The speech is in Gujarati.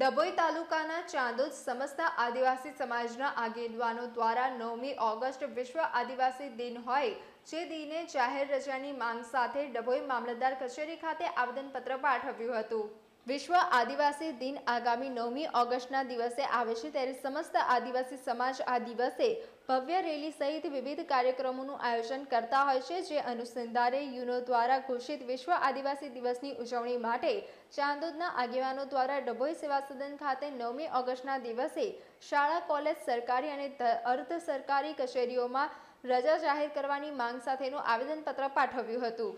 ડભોઈ તાલુકાના ચાંદોદ સમસ્ત આદિવાસી સમાજના આગેવાનો દ્વારા નવમી ઓગસ્ટ વિશ્વ આદિવાસી દિન હોય જે દિને જાહેર રજાની માંગ સાથે ડભોઈ મામલતદાર કચેરી ખાતે આવેદનપત્ર પાઠવ્યું હતું વિશ્વ આદિવાસી દિન આગામી નવમી ઓગસ્ટના દિવસે આવે છે ત્યારે સમસ્ત આદિવાસી સમાજ આ દિવસે ભવ્ય રેલી સહિત વિવિધ કાર્યક્રમોનું આયોજન કરતા હોય છે જે અનુસંધાને યુનો દ્વારા ઘોષિત વિશ્વ આદિવાસી દિવસની ઉજવણી માટે ચાંદોદના આગેવાનો દ્વારા ડભોઈ સેવા સદન ખાતે નવમી ઓગસ્ટના દિવસે શાળા કોલેજ સરકારી અને અર્ધ સરકારી કચેરીઓમાં રજા જાહેર કરવાની માંગ સાથેનું આવેદનપત્ર પાઠવ્યું હતું